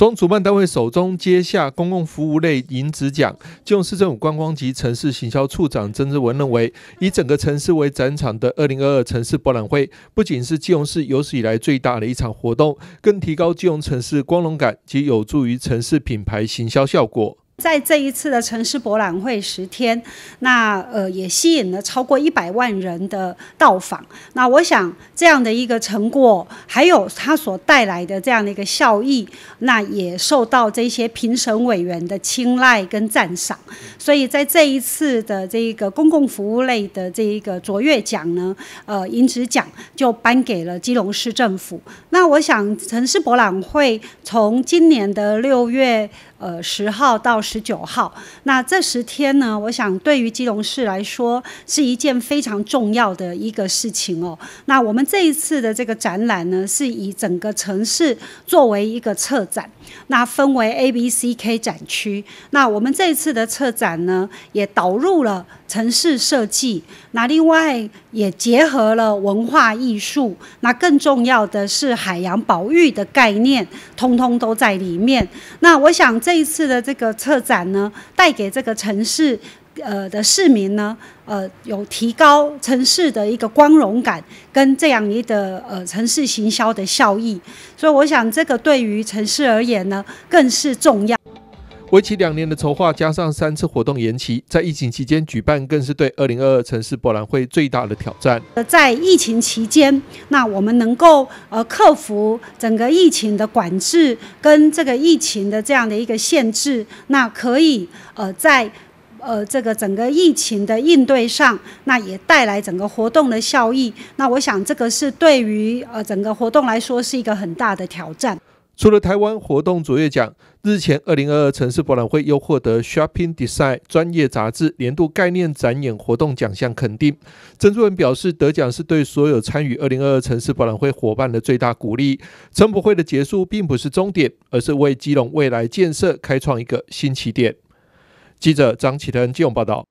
从主办单位手中接下公共服务类银质奖，基隆市政府观光及城市行销处长曾志文认为，以整个城市为展场的2022城市博览会，不仅是基隆市有史以来最大的一场活动，更提高基隆城市光荣感及有助于城市品牌行销效果。在这一次的城市博览会十天，那呃也吸引了超过一百万人的到访。那我想这样的一个成果，还有它所带来的这样的一个效益，那也受到这些评审委员的青睐跟赞赏。所以在这一次的这个公共服务类的这一个卓越奖呢，呃银质奖就颁给了基隆市政府。那我想城市博览会从今年的六月。呃，十号到十九号，那这十天呢，我想对于基隆市来说是一件非常重要的一个事情哦。那我们这一次的这个展览呢，是以整个城市作为一个策展，那分为 A、B、C、K 展区。那我们这一次的策展呢，也导入了城市设计，那另外也结合了文化艺术，那更重要的是海洋保育的概念，通通都在里面。那我想这一次的这个策展呢，带给这个城市，呃的市民呢，呃有提高城市的一个光荣感跟这样一个呃城市行销的效益，所以我想这个对于城市而言呢，更是重要。为期两年的筹划，加上三次活动延期，在疫情期间举办，更是对二零二二城市博览会最大的挑战。在疫情期间，那我们能够呃克服整个疫情的管制跟这个疫情的这样的一个限制，那可以呃在呃这个整个疫情的应对上，那也带来整个活动的效益。那我想这个是对于呃整个活动来说是一个很大的挑战。除了台湾活动卓越奖，日前二零二二城市博览会又获得《Shopping Design》专业杂志年度概念展演活动奖项肯定。郑主文表示，得奖是对所有参与二零二二城市博览会伙伴的最大鼓励。城博会的结束并不是终点，而是为基隆未来建设开创一个新起点。记者张启腾、金永报道。